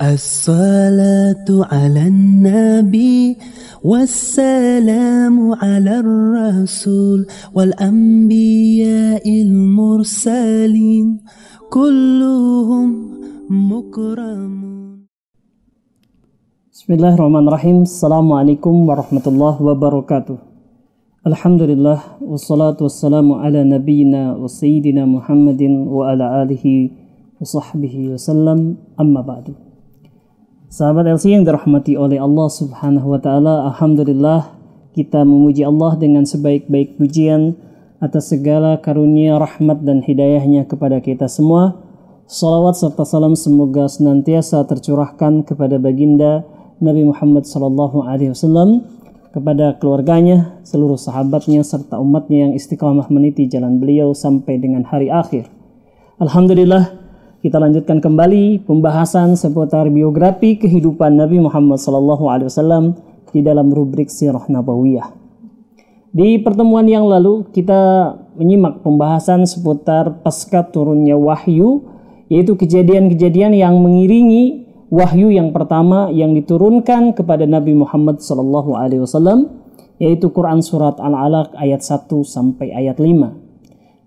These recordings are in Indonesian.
الصلاة على النبي والسلام على الرسول والأنبياء المرسلين كلهم مكرمون بسم الله الرحمن الرحيم السلام عليكم ورحمة الله وبركاته الحمد لله والصلاة والسلام على نبينا وسيدنا محمد وعلى آله وصحبه وسلم أما بعد Sahabat LC yang dirahmati oleh Allah Subhanahu wa taala, alhamdulillah kita memuji Allah dengan sebaik-baik pujian atas segala karunia, rahmat dan hidayahnya kepada kita semua. Salawat serta salam semoga senantiasa tercurahkan kepada baginda Nabi Muhammad sallallahu alaihi wasallam, kepada keluarganya, seluruh sahabatnya serta umatnya yang istiqamah meniti jalan beliau sampai dengan hari akhir. Alhamdulillah, kita lanjutkan kembali pembahasan seputar biografi kehidupan Nabi Muhammad SAW di dalam rubrik Sirah Nabawiyah. Di pertemuan yang lalu kita menyimak pembahasan seputar pasca turunnya wahyu yaitu kejadian-kejadian yang mengiringi wahyu yang pertama yang diturunkan kepada Nabi Muhammad SAW yaitu Quran surat Al-Alaq ayat 1 sampai ayat 5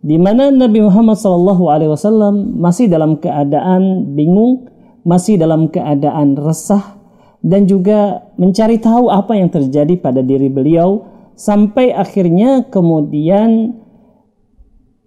di mana Nabi Muhammad SAW masih dalam keadaan bingung, masih dalam keadaan resah, dan juga mencari tahu apa yang terjadi pada diri beliau sampai akhirnya kemudian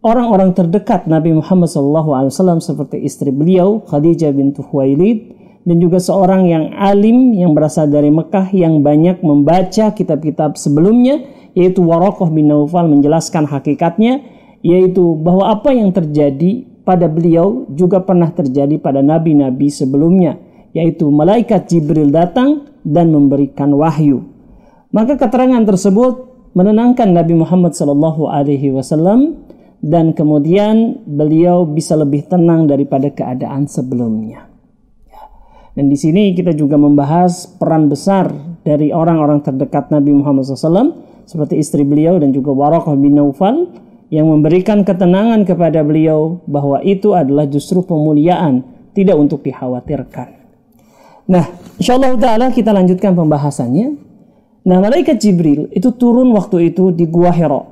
orang-orang terdekat Nabi Muhammad SAW seperti istri beliau Khadijah bintu Khuwailid dan juga seorang yang alim yang berasal dari Mekah yang banyak membaca kitab-kitab sebelumnya yaitu Warokoh bin Naufal menjelaskan hakikatnya yaitu bahwa apa yang terjadi pada beliau juga pernah terjadi pada nabi-nabi sebelumnya, yaitu malaikat Jibril datang dan memberikan wahyu. Maka keterangan tersebut menenangkan Nabi Muhammad Shallallahu Alaihi Wasallam dan kemudian beliau bisa lebih tenang daripada keadaan sebelumnya. Ya. Dan di sini kita juga membahas peran besar dari orang-orang terdekat Nabi Muhammad SAW seperti istri beliau dan juga Waraqah bin Naufal yang memberikan ketenangan kepada beliau bahwa itu adalah justru pemuliaan, tidak untuk dikhawatirkan. Nah, insyaallah taala kita lanjutkan pembahasannya. Nah, malaikat Jibril itu turun waktu itu di Gua Hira.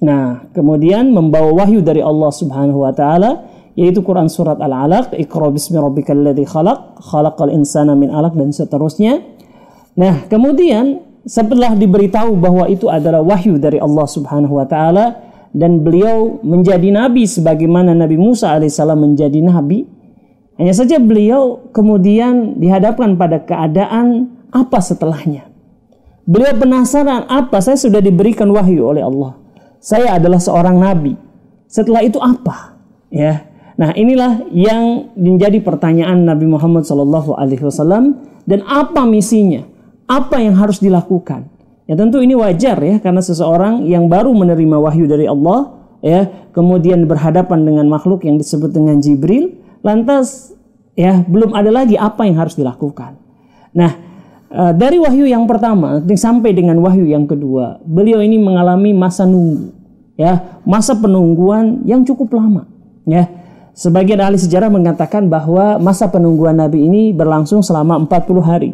Nah, kemudian membawa wahyu dari Allah Subhanahu wa taala yaitu Quran surat Al-Alaq, Iqra bismi rabbikal ladzi khalaq, khalaqal insana min 'alaq dan seterusnya. Nah, kemudian setelah diberitahu bahwa itu adalah wahyu dari Allah Subhanahu wa taala, dan beliau menjadi nabi sebagaimana Nabi Musa alaihissalam menjadi nabi. Hanya saja beliau kemudian dihadapkan pada keadaan apa setelahnya. Beliau penasaran apa saya sudah diberikan wahyu oleh Allah. Saya adalah seorang nabi. Setelah itu apa? Ya. Nah, inilah yang menjadi pertanyaan Nabi Muhammad SAW dan apa misinya? Apa yang harus dilakukan? Ya tentu ini wajar ya karena seseorang yang baru menerima wahyu dari Allah ya kemudian berhadapan dengan makhluk yang disebut dengan Jibril lantas ya belum ada lagi apa yang harus dilakukan. Nah, e, dari wahyu yang pertama sampai dengan wahyu yang kedua, beliau ini mengalami masa nunggu, ya, masa penungguan yang cukup lama, ya. Sebagian ahli sejarah mengatakan bahwa masa penungguan Nabi ini berlangsung selama 40 hari.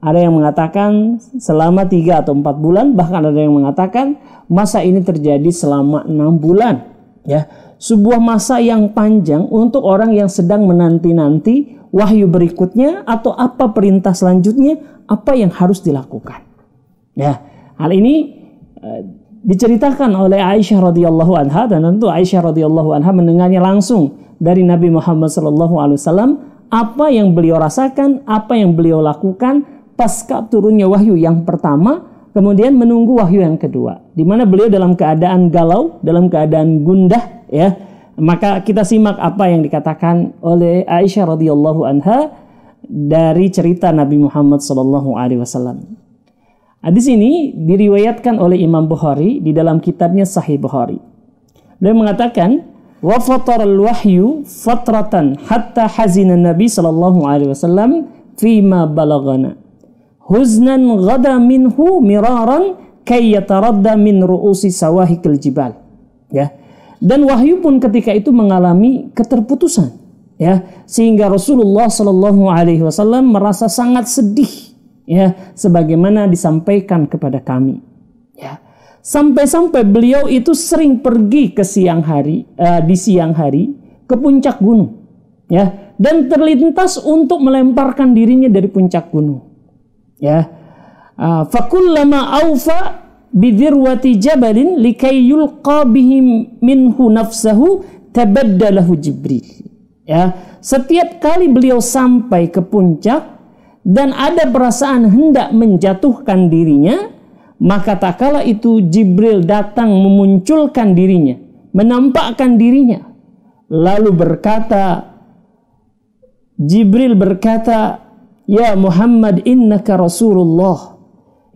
Ada yang mengatakan selama tiga atau empat bulan, bahkan ada yang mengatakan masa ini terjadi selama enam bulan. Ya, sebuah masa yang panjang untuk orang yang sedang menanti-nanti wahyu berikutnya atau apa perintah selanjutnya, apa yang harus dilakukan. Ya, hal ini e, diceritakan oleh Aisyah radhiyallahu anha dan tentu Aisyah radhiyallahu anha mendengarnya langsung dari Nabi Muhammad saw apa yang beliau rasakan, apa yang beliau lakukan pasca turunnya wahyu yang pertama, kemudian menunggu wahyu yang kedua. Di mana beliau dalam keadaan galau, dalam keadaan gundah, ya. Maka kita simak apa yang dikatakan oleh Aisyah radhiyallahu anha dari cerita Nabi Muhammad sallallahu alaihi wasallam. Hadis ini diriwayatkan oleh Imam Bukhari di dalam kitabnya Sahih Bukhari. Beliau mengatakan, wa al wahyu fatratan hatta hazina nabi sallallahu alaihi wasallam fima balagana huznan ghada minhu miraran kay yataradda min ru'usi sawahikil jibal ya dan wahyu pun ketika itu mengalami keterputusan ya sehingga Rasulullah Shallallahu alaihi wasallam merasa sangat sedih ya sebagaimana disampaikan kepada kami ya sampai-sampai beliau itu sering pergi ke siang hari uh, di siang hari ke puncak gunung ya dan terlintas untuk melemparkan dirinya dari puncak gunung ya ah, fakullama aufa bidirwati jabalin likay yulqa bihim minhu nafsahu tabaddalahu Jibril ya setiap kali beliau sampai ke puncak dan ada perasaan hendak menjatuhkan dirinya maka tak kala itu Jibril datang memunculkan dirinya menampakkan dirinya lalu berkata Jibril berkata Ya Muhammad innaka Rasulullah.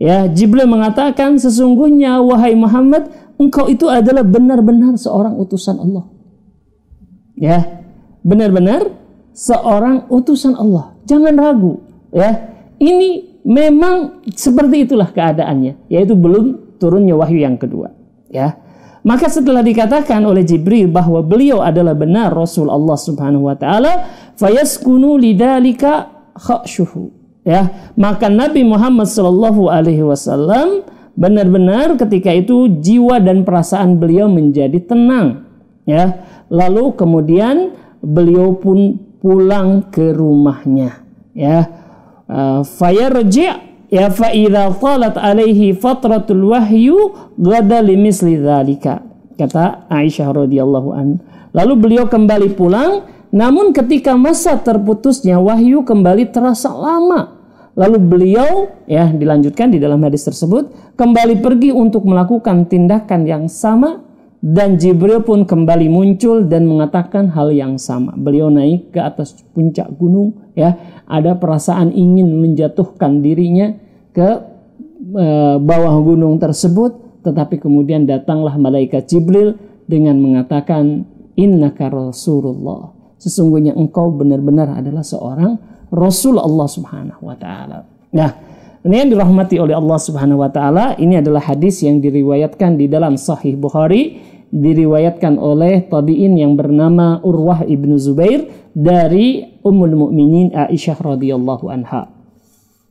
Ya, Jibril mengatakan sesungguhnya wahai Muhammad engkau itu adalah benar-benar seorang utusan Allah. Ya, benar-benar seorang utusan Allah. Jangan ragu, ya. Ini memang seperti itulah keadaannya, yaitu belum turunnya wahyu yang kedua, ya. Maka setelah dikatakan oleh Jibril bahwa beliau adalah benar Rasul Allah Subhanahu wa taala, fayaskunu lidzalika khasyuhu ya maka Nabi Muhammad Shallallahu Alaihi Wasallam benar-benar ketika itu jiwa dan perasaan beliau menjadi tenang ya lalu kemudian beliau pun pulang ke rumahnya ya eh, fayarji ya fa idza talat alaihi fatratul wahyu li limisli dzalika kata Aisyah radhiyallahu an lalu beliau kembali pulang namun ketika masa terputusnya wahyu kembali terasa lama. Lalu beliau ya dilanjutkan di dalam hadis tersebut kembali pergi untuk melakukan tindakan yang sama dan Jibril pun kembali muncul dan mengatakan hal yang sama. Beliau naik ke atas puncak gunung ya, ada perasaan ingin menjatuhkan dirinya ke e, bawah gunung tersebut tetapi kemudian datanglah malaikat Jibril dengan mengatakan innaka rasulullah sesungguhnya engkau benar-benar adalah seorang rasul Allah Subhanahu wa taala. Nah, ini yang dirahmati oleh Allah Subhanahu wa taala, ini adalah hadis yang diriwayatkan di dalam Sahih Bukhari, diriwayatkan oleh tabi'in yang bernama Urwah ibnu Zubair dari Ummul Mukminin Aisyah radhiyallahu anha.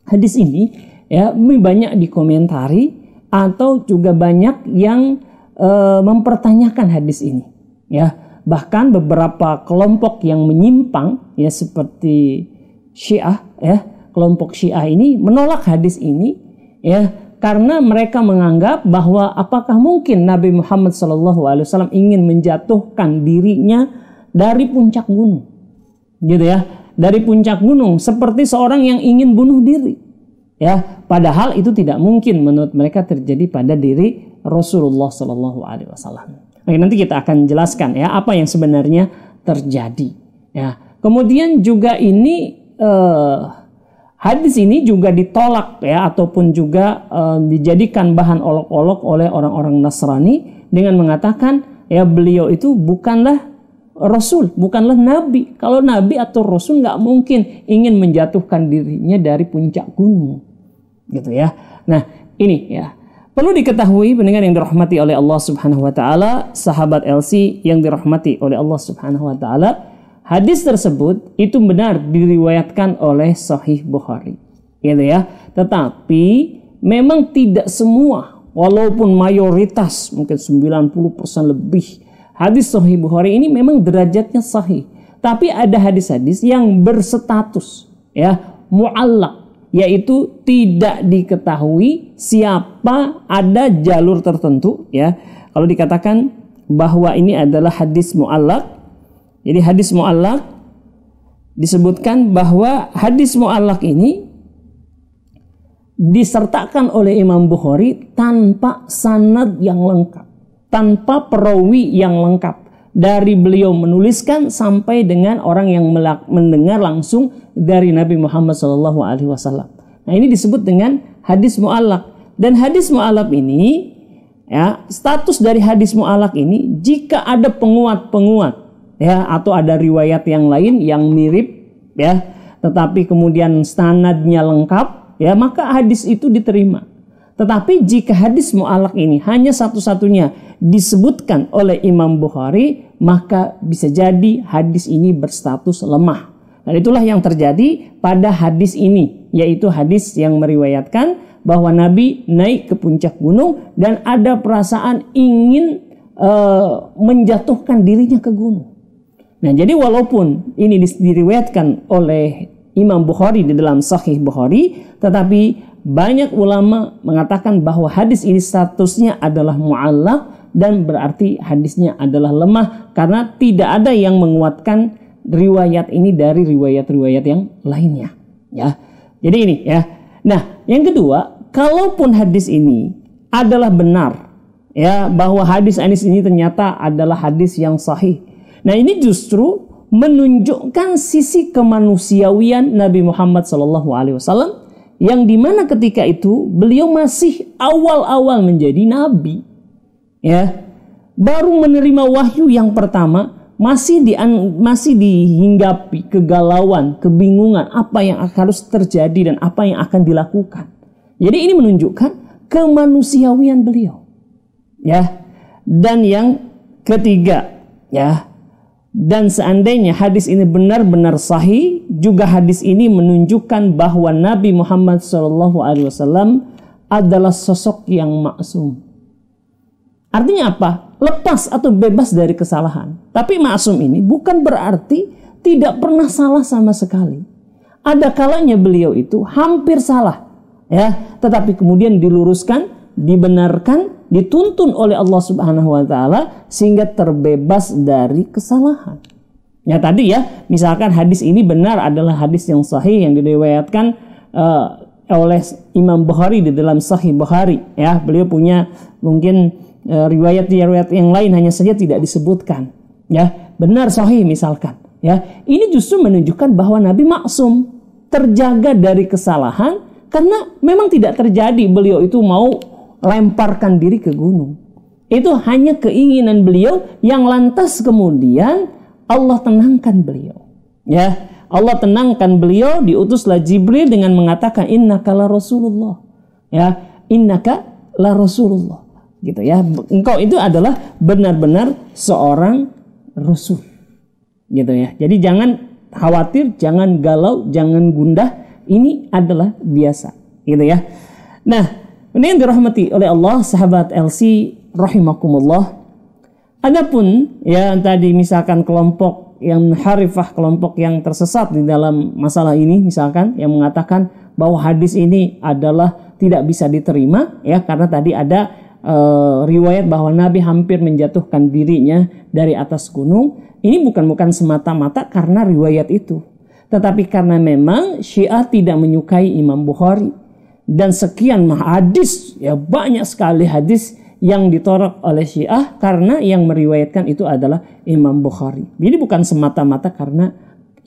Hadis ini ya banyak dikomentari atau juga banyak yang e, mempertanyakan hadis ini ya bahkan beberapa kelompok yang menyimpang ya seperti Syiah ya kelompok Syiah ini menolak hadis ini ya karena mereka menganggap bahwa apakah mungkin Nabi Muhammad SAW ingin menjatuhkan dirinya dari puncak gunung, gitu ya, dari puncak gunung seperti seorang yang ingin bunuh diri, ya. Padahal itu tidak mungkin menurut mereka terjadi pada diri Rasulullah SAW. Oke, nanti kita akan jelaskan ya apa yang sebenarnya terjadi. Ya. Kemudian juga ini eh, hadis ini juga ditolak ya ataupun juga eh, dijadikan bahan olok-olok oleh orang-orang Nasrani dengan mengatakan ya beliau itu bukanlah rasul, bukanlah nabi. Kalau nabi atau rasul nggak mungkin ingin menjatuhkan dirinya dari puncak gunung. Gitu ya. Nah, ini ya Perlu diketahui pendengar yang dirahmati oleh Allah Subhanahu wa taala, sahabat LC yang dirahmati oleh Allah Subhanahu wa taala, hadis tersebut itu benar diriwayatkan oleh Sahih Bukhari. Gitu ya. Tetapi memang tidak semua walaupun mayoritas mungkin 90% lebih hadis Sahih Bukhari ini memang derajatnya sahih. Tapi ada hadis-hadis yang berstatus ya muallak yaitu tidak diketahui siapa ada jalur tertentu ya. Kalau dikatakan bahwa ini adalah hadis mu'allak. Jadi hadis mu'allak disebutkan bahwa hadis mu'allak ini disertakan oleh Imam Bukhari tanpa sanad yang lengkap, tanpa perawi yang lengkap dari beliau menuliskan sampai dengan orang yang mendengar langsung dari Nabi Muhammad SAW. Nah ini disebut dengan hadis mu'alak dan hadis mu'alak ini ya status dari hadis mu'alak ini jika ada penguat-penguat ya atau ada riwayat yang lain yang mirip ya tetapi kemudian standarnya lengkap ya maka hadis itu diterima. Tetapi jika hadis mu'alak ini hanya satu-satunya disebutkan oleh Imam Bukhari, maka bisa jadi hadis ini berstatus lemah. Dan itulah yang terjadi pada hadis ini, yaitu hadis yang meriwayatkan bahwa Nabi naik ke puncak gunung dan ada perasaan ingin e, menjatuhkan dirinya ke gunung. Nah, jadi walaupun ini diriwayatkan oleh Imam Bukhari di dalam Sahih Bukhari, tetapi banyak ulama mengatakan bahwa hadis ini statusnya adalah mu'allaf dan berarti hadisnya adalah lemah karena tidak ada yang menguatkan riwayat ini dari riwayat-riwayat yang lainnya ya. Jadi ini ya. Nah, yang kedua, kalaupun hadis ini adalah benar ya bahwa hadis Anis ini ternyata adalah hadis yang sahih. Nah, ini justru menunjukkan sisi kemanusiawian Nabi Muhammad SAW yang dimana ketika itu beliau masih awal-awal menjadi nabi ya baru menerima wahyu yang pertama masih di masih dihinggapi kegalauan, kebingungan apa yang harus terjadi dan apa yang akan dilakukan. Jadi ini menunjukkan kemanusiawian beliau. Ya. Dan yang ketiga, ya. Dan seandainya hadis ini benar-benar sahih, juga hadis ini menunjukkan bahwa Nabi Muhammad SAW adalah sosok yang maksum Artinya apa? Lepas atau bebas dari kesalahan. Tapi maksum ini bukan berarti tidak pernah salah sama sekali. Ada kalanya beliau itu hampir salah, ya, tetapi kemudian diluruskan, dibenarkan, dituntun oleh Allah Subhanahu wa taala sehingga terbebas dari kesalahan. Ya tadi ya, misalkan hadis ini benar adalah hadis yang sahih yang diriwayatkan uh, oleh Imam Bukhari di dalam Sahih Bukhari ya. Beliau punya mungkin riwayat-riwayat e, yang lain hanya saja tidak disebutkan ya benar sahih misalkan ya ini justru menunjukkan bahwa nabi maksum terjaga dari kesalahan karena memang tidak terjadi beliau itu mau lemparkan diri ke gunung itu hanya keinginan beliau yang lantas kemudian Allah tenangkan beliau ya Allah tenangkan beliau diutuslah Jibril dengan mengatakan innaka la rasulullah ya innaka la rasulullah gitu ya engkau itu adalah benar-benar seorang rasul gitu ya jadi jangan khawatir jangan galau jangan gundah ini adalah biasa gitu ya nah ini yang dirahmati oleh Allah sahabat LC rahimakumullah adapun ya tadi misalkan kelompok yang harifah kelompok yang tersesat di dalam masalah ini misalkan yang mengatakan bahwa hadis ini adalah tidak bisa diterima ya karena tadi ada uh, riwayat bahwa Nabi hampir menjatuhkan dirinya dari atas gunung ini bukan bukan semata-mata karena riwayat itu, tetapi karena memang Syiah tidak menyukai Imam Bukhari dan sekian mah hadis ya banyak sekali hadis yang ditorok oleh Syiah karena yang meriwayatkan itu adalah Imam Bukhari. Jadi bukan semata-mata karena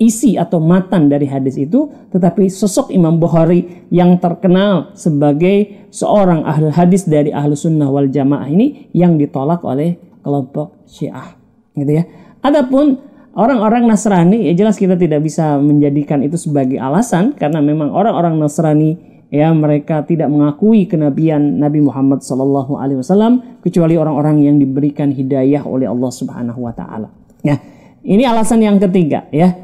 isi atau matan dari hadis itu, tetapi sosok Imam Bukhari yang terkenal sebagai seorang ahli hadis dari ahlu sunnah wal jamaah ini yang ditolak oleh kelompok Syiah, gitu ya. Adapun orang-orang Nasrani, ya jelas kita tidak bisa menjadikan itu sebagai alasan karena memang orang-orang Nasrani ya mereka tidak mengakui kenabian Nabi Muhammad Sallallahu Alaihi Wasallam kecuali orang-orang yang diberikan hidayah oleh Allah Subhanahu Wa Taala. Nah, ini alasan yang ketiga ya.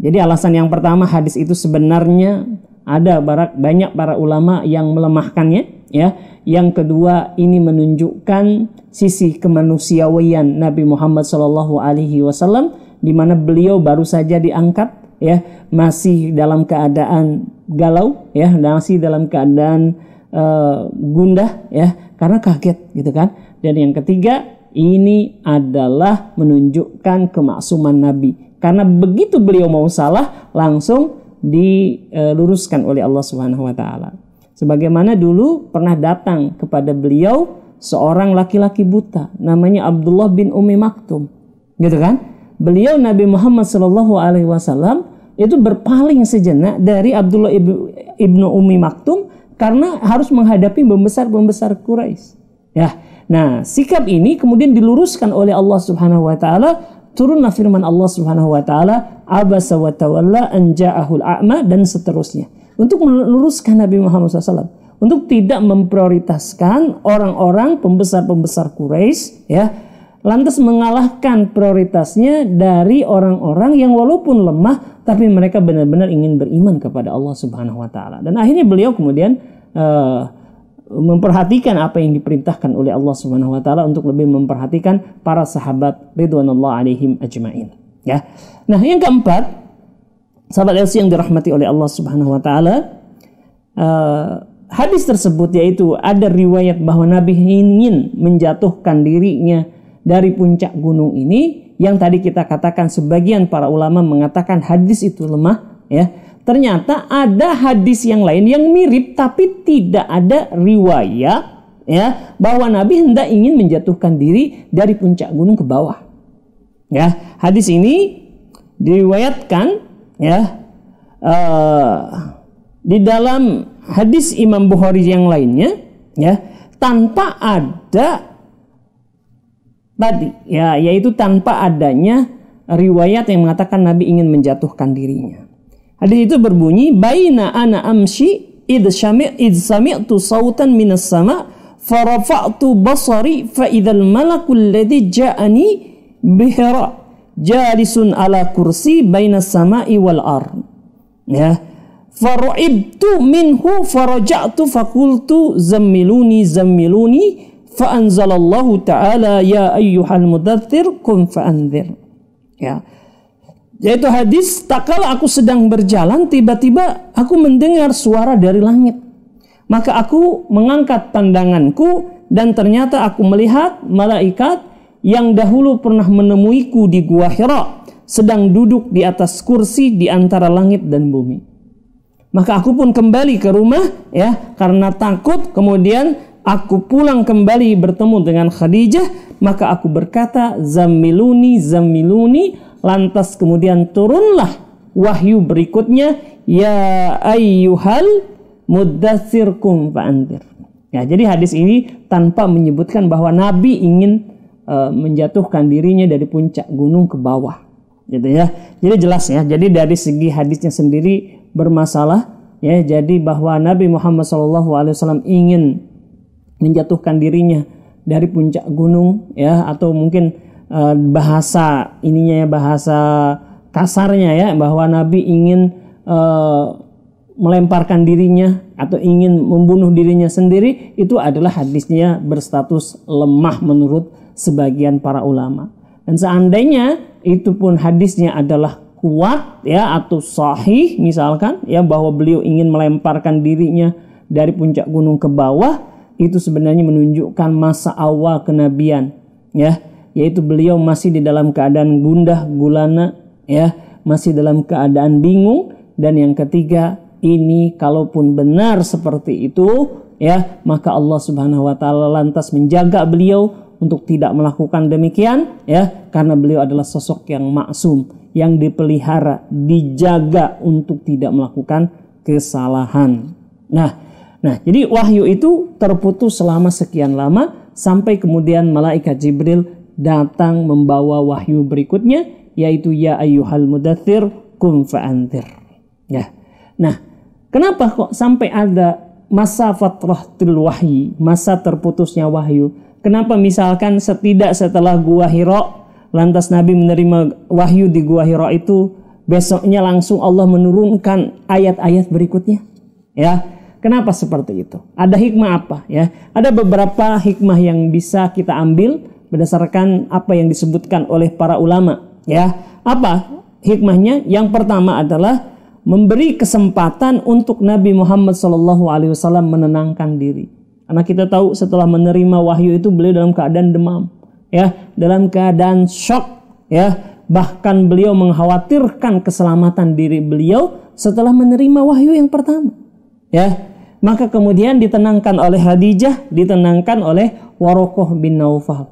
Jadi alasan yang pertama hadis itu sebenarnya ada banyak para ulama yang melemahkannya ya. Yang kedua ini menunjukkan sisi kemanusiawian Nabi Muhammad SAW, alaihi wasallam di mana beliau baru saja diangkat ya masih dalam keadaan galau ya masih dalam keadaan uh, gundah ya karena kaget gitu kan. Dan yang ketiga ini adalah menunjukkan kemaksuman Nabi karena begitu beliau mau salah langsung diluruskan e, oleh Allah Subhanahu wa taala. Sebagaimana dulu pernah datang kepada beliau seorang laki-laki buta namanya Abdullah bin Umi Maktum. Gitu kan? Beliau Nabi Muhammad Shallallahu alaihi wasallam itu berpaling sejenak dari Abdullah ibnu Umi Maktum karena harus menghadapi pembesar-pembesar Quraisy. Ya. Nah, sikap ini kemudian diluruskan oleh Allah Subhanahu wa taala turunlah firman Allah Subhanahu wa taala abasa wa tawalla an ja'ahul a'ma dan seterusnya untuk meluruskan Nabi Muhammad SAW untuk tidak memprioritaskan orang-orang pembesar-pembesar Quraisy ya lantas mengalahkan prioritasnya dari orang-orang yang walaupun lemah tapi mereka benar-benar ingin beriman kepada Allah Subhanahu wa taala dan akhirnya beliau kemudian uh, memperhatikan apa yang diperintahkan oleh Allah Subhanahu wa taala untuk lebih memperhatikan para sahabat ridwanullah alaihim ajmain ya. Nah, yang keempat sahabat Elsi yang dirahmati oleh Allah Subhanahu wa taala eh, hadis tersebut yaitu ada riwayat bahwa Nabi ingin menjatuhkan dirinya dari puncak gunung ini yang tadi kita katakan sebagian para ulama mengatakan hadis itu lemah ya ternyata ada hadis yang lain yang mirip tapi tidak ada riwayat ya bahwa Nabi hendak ingin menjatuhkan diri dari puncak gunung ke bawah. Ya, hadis ini diriwayatkan ya uh, di dalam hadis Imam Bukhari yang lainnya ya tanpa ada tadi ya yaitu tanpa adanya riwayat yang mengatakan Nabi ingin menjatuhkan dirinya. Hadis itu berbunyi baina ana amshi id sami id sami'tu sautan minas sama farafa'tu basari fa idzal malakul ladzi ja'ani bihira jalisun ala kursi baina sama'i wal ar. Ya. Faru'ibtu minhu faraja'tu fakultu zammiluni zammiluni fa anzalallahu ta'ala ya ayyuhal mudaththir kun Ya yaitu hadis tak kala aku sedang berjalan tiba-tiba aku mendengar suara dari langit maka aku mengangkat pandanganku dan ternyata aku melihat malaikat yang dahulu pernah menemuiku di gua Hira sedang duduk di atas kursi di antara langit dan bumi maka aku pun kembali ke rumah ya karena takut kemudian aku pulang kembali bertemu dengan Khadijah maka aku berkata zamiluni zamiluni Lantas kemudian turunlah wahyu berikutnya ya ayyuhal muddatsir kum fa'andir. Ya, jadi hadis ini tanpa menyebutkan bahwa Nabi ingin uh, menjatuhkan dirinya dari puncak gunung ke bawah. Gitu ya. Jadi jelas ya. Jadi dari segi hadisnya sendiri bermasalah ya. Jadi bahwa Nabi Muhammad SAW ingin menjatuhkan dirinya dari puncak gunung ya atau mungkin Eh, bahasa ininya ya bahasa kasarnya ya bahwa Nabi ingin uh, melemparkan dirinya atau ingin membunuh dirinya sendiri itu adalah hadisnya berstatus lemah menurut sebagian para ulama. Dan seandainya itu pun hadisnya adalah kuat ya atau sahih misalkan ya bahwa beliau ingin melemparkan dirinya dari puncak gunung ke bawah itu sebenarnya menunjukkan masa awal kenabian ya yaitu beliau masih di dalam keadaan gundah gulana ya masih dalam keadaan bingung dan yang ketiga ini kalaupun benar seperti itu ya maka Allah Subhanahu wa taala lantas menjaga beliau untuk tidak melakukan demikian ya karena beliau adalah sosok yang maksum yang dipelihara dijaga untuk tidak melakukan kesalahan nah Nah, jadi wahyu itu terputus selama sekian lama sampai kemudian malaikat Jibril datang membawa wahyu berikutnya yaitu ya ayyuhal mudathir kum fa'antir. Ya. Nah, kenapa kok sampai ada masa til wahyi, masa terputusnya wahyu? Kenapa misalkan setidak setelah gua Hiro lantas Nabi menerima wahyu di gua Hiro itu besoknya langsung Allah menurunkan ayat-ayat berikutnya? Ya. Kenapa seperti itu? Ada hikmah apa ya? Ada beberapa hikmah yang bisa kita ambil berdasarkan apa yang disebutkan oleh para ulama ya apa hikmahnya yang pertama adalah memberi kesempatan untuk Nabi Muhammad SAW menenangkan diri karena kita tahu setelah menerima wahyu itu beliau dalam keadaan demam ya dalam keadaan shock ya bahkan beliau mengkhawatirkan keselamatan diri beliau setelah menerima wahyu yang pertama ya maka kemudian ditenangkan oleh Khadijah, ditenangkan oleh Warokoh bin Naufal.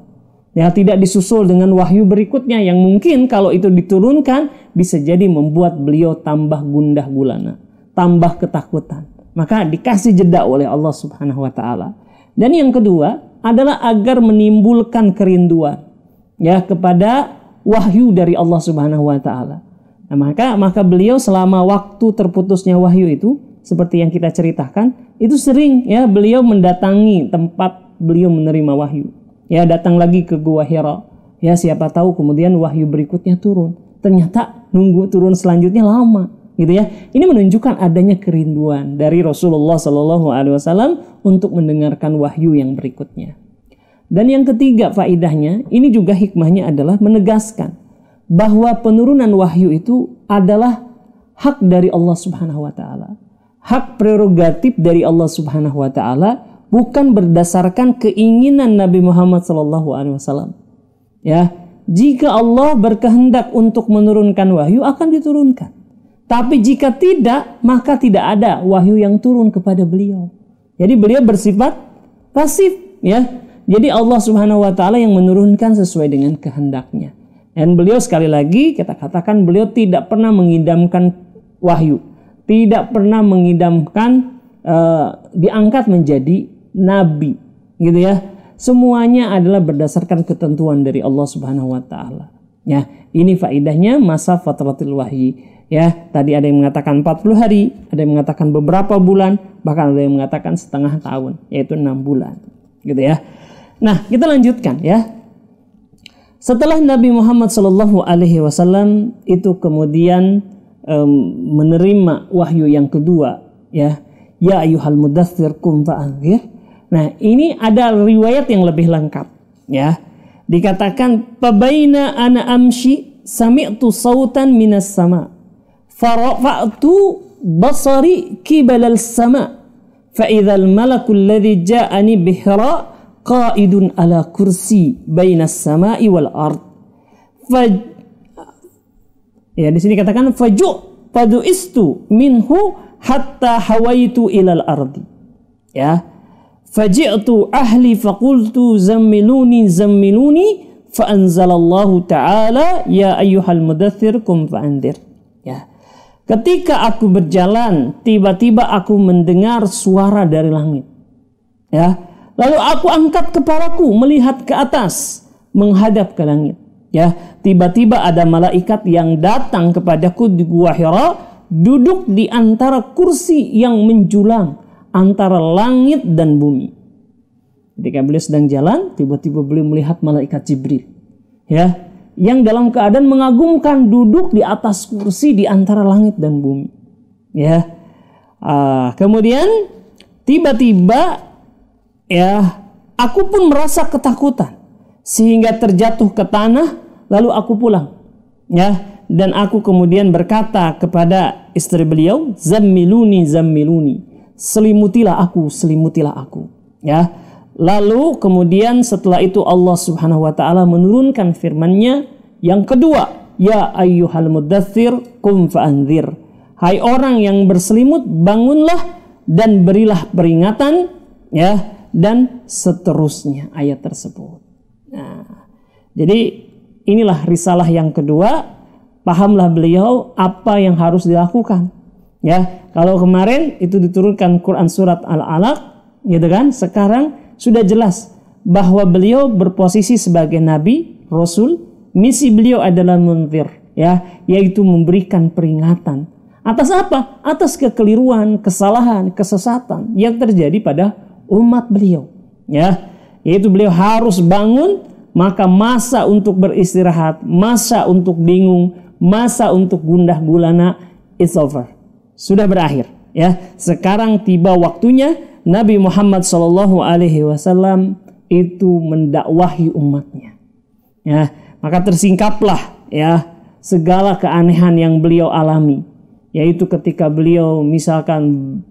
Ya, tidak disusul dengan wahyu berikutnya yang mungkin kalau itu diturunkan bisa jadi membuat beliau tambah gundah gulana, tambah ketakutan. Maka dikasih jeda oleh Allah Subhanahu wa taala. Dan yang kedua adalah agar menimbulkan kerinduan ya kepada wahyu dari Allah Subhanahu wa taala. Nah, maka maka beliau selama waktu terputusnya wahyu itu seperti yang kita ceritakan, itu sering ya beliau mendatangi tempat beliau menerima wahyu ya datang lagi ke gua Hira ya siapa tahu kemudian wahyu berikutnya turun ternyata nunggu turun selanjutnya lama gitu ya ini menunjukkan adanya kerinduan dari Rasulullah Shallallahu Alaihi Wasallam untuk mendengarkan wahyu yang berikutnya dan yang ketiga faidahnya ini juga hikmahnya adalah menegaskan bahwa penurunan wahyu itu adalah hak dari Allah Subhanahu wa taala. Hak prerogatif dari Allah Subhanahu wa taala bukan berdasarkan keinginan Nabi Muhammad SAW. Ya, jika Allah berkehendak untuk menurunkan wahyu akan diturunkan. Tapi jika tidak, maka tidak ada wahyu yang turun kepada beliau. Jadi beliau bersifat pasif, ya. Jadi Allah Subhanahu wa taala yang menurunkan sesuai dengan kehendaknya. Dan beliau sekali lagi kita katakan beliau tidak pernah mengidamkan wahyu, tidak pernah mengidamkan uh, diangkat menjadi nabi gitu ya semuanya adalah berdasarkan ketentuan dari Allah Subhanahu wa taala ya ini faidahnya masa fatratil wahyi ya tadi ada yang mengatakan 40 hari ada yang mengatakan beberapa bulan bahkan ada yang mengatakan setengah tahun yaitu enam bulan gitu ya nah kita lanjutkan ya setelah Nabi Muhammad Shallallahu Alaihi Wasallam itu kemudian um, menerima wahyu yang kedua, ya, ya ayuhal mudathir kum fa'anzir, Nah, ini ada riwayat yang lebih lengkap ya. Dikatakan pabaina ana amshi sami'tu sautan minas sama farafa'tu basari kibal sama fa idzal malaku alladhi ja'ani bihra qa'idun ala kursi bainas sama'i wal ard. Fa ya di sini katakan faju padu istu minhu hatta hawaitu ilal ardi. Ya. Faji'tu ahli faqultu zammiluni zammiluni fa'anzalallahu ta'ala ya ayyuhal mudathir kum fa'andir. Ya. Ketika aku berjalan, tiba-tiba aku mendengar suara dari langit. Ya. Lalu aku angkat kepalaku melihat ke atas, menghadap ke langit. Ya, tiba-tiba ada malaikat yang datang kepadaku di gua Hira, duduk di antara kursi yang menjulang antara langit dan bumi. Ketika beliau sedang jalan, tiba-tiba beliau melihat malaikat Jibril. Ya, yang dalam keadaan mengagumkan duduk di atas kursi di antara langit dan bumi. Ya. Uh, kemudian tiba-tiba ya aku pun merasa ketakutan sehingga terjatuh ke tanah lalu aku pulang. Ya, dan aku kemudian berkata kepada istri beliau, "Zammiluni, zammiluni." selimutilah aku, selimutilah aku. Ya. Lalu kemudian setelah itu Allah Subhanahu wa taala menurunkan firman-Nya yang kedua, ya ayyuhal muddatsir qum fa'anzir. Hai orang yang berselimut, bangunlah dan berilah peringatan, ya, dan seterusnya ayat tersebut. Nah, jadi inilah risalah yang kedua, pahamlah beliau apa yang harus dilakukan Ya, kalau kemarin itu diturunkan Quran surat Al-Alaq, gitu kan? Sekarang sudah jelas bahwa beliau berposisi sebagai nabi, rasul, misi beliau adalah muntir, ya, yaitu memberikan peringatan. Atas apa? Atas kekeliruan, kesalahan, kesesatan yang terjadi pada umat beliau, ya. Yaitu beliau harus bangun maka masa untuk beristirahat, masa untuk bingung, masa untuk gundah gulana, it's over sudah berakhir ya. Sekarang tiba waktunya Nabi Muhammad Shallallahu alaihi wasallam itu mendakwahi umatnya. Ya, maka tersingkaplah ya segala keanehan yang beliau alami yaitu ketika beliau misalkan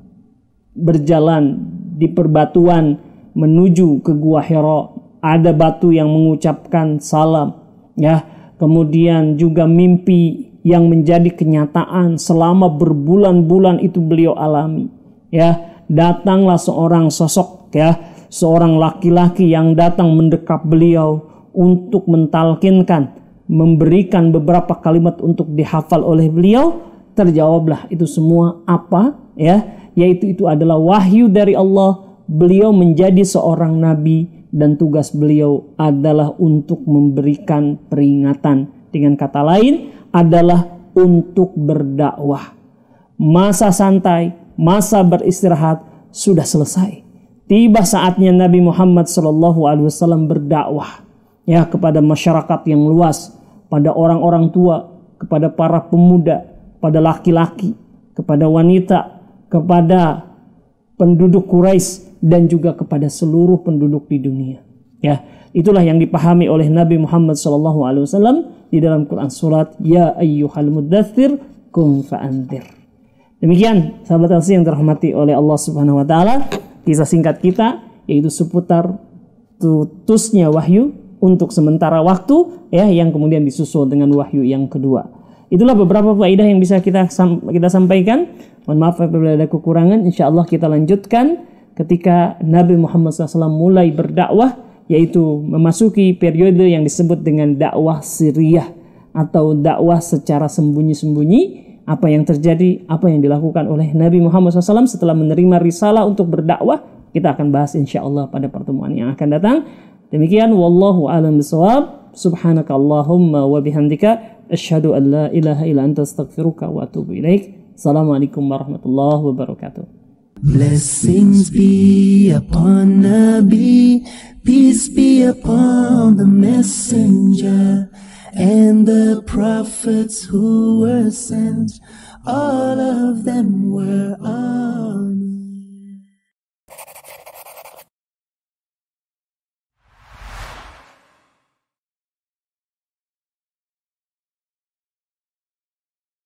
berjalan di perbatuan menuju ke gua Hero, ada batu yang mengucapkan salam ya kemudian juga mimpi yang menjadi kenyataan selama berbulan-bulan itu beliau alami. Ya, datanglah seorang sosok ya, seorang laki-laki yang datang mendekap beliau untuk mentalkinkan, memberikan beberapa kalimat untuk dihafal oleh beliau, terjawablah itu semua apa ya, yaitu itu adalah wahyu dari Allah. Beliau menjadi seorang nabi dan tugas beliau adalah untuk memberikan peringatan dengan kata lain adalah untuk berdakwah. Masa santai, masa beristirahat sudah selesai. Tiba saatnya Nabi Muhammad SAW berdakwah ya kepada masyarakat yang luas, pada orang-orang tua, kepada para pemuda, pada laki-laki, kepada wanita, kepada penduduk Quraisy dan juga kepada seluruh penduduk di dunia. Ya, itulah yang dipahami oleh Nabi Muhammad SAW di dalam Quran surat Ya ayyuhal muddathir kum fa'antir. Demikian sahabat LC yang terhormati oleh Allah Subhanahu wa taala, kisah singkat kita yaitu seputar tutusnya wahyu untuk sementara waktu ya yang kemudian disusul dengan wahyu yang kedua. Itulah beberapa faedah yang bisa kita kita sampaikan. Mohon maaf apabila ada kekurangan, insya Allah kita lanjutkan ketika Nabi Muhammad SAW mulai berdakwah yaitu memasuki periode yang disebut dengan dakwah Syria atau dakwah secara sembunyi-sembunyi apa yang terjadi, apa yang dilakukan oleh Nabi Muhammad SAW setelah menerima risalah untuk berdakwah kita akan bahas insya Allah pada pertemuan yang akan datang demikian wallahu alam bishawab subhanakallahumma wa bihamdika asyhadu an la ilaha illa anta astaghfiruka wa atubu ilaik assalamualaikum warahmatullahi wabarakatuh Blessings be upon the be, peace be upon the messenger and the prophets who were sent. All of them were on.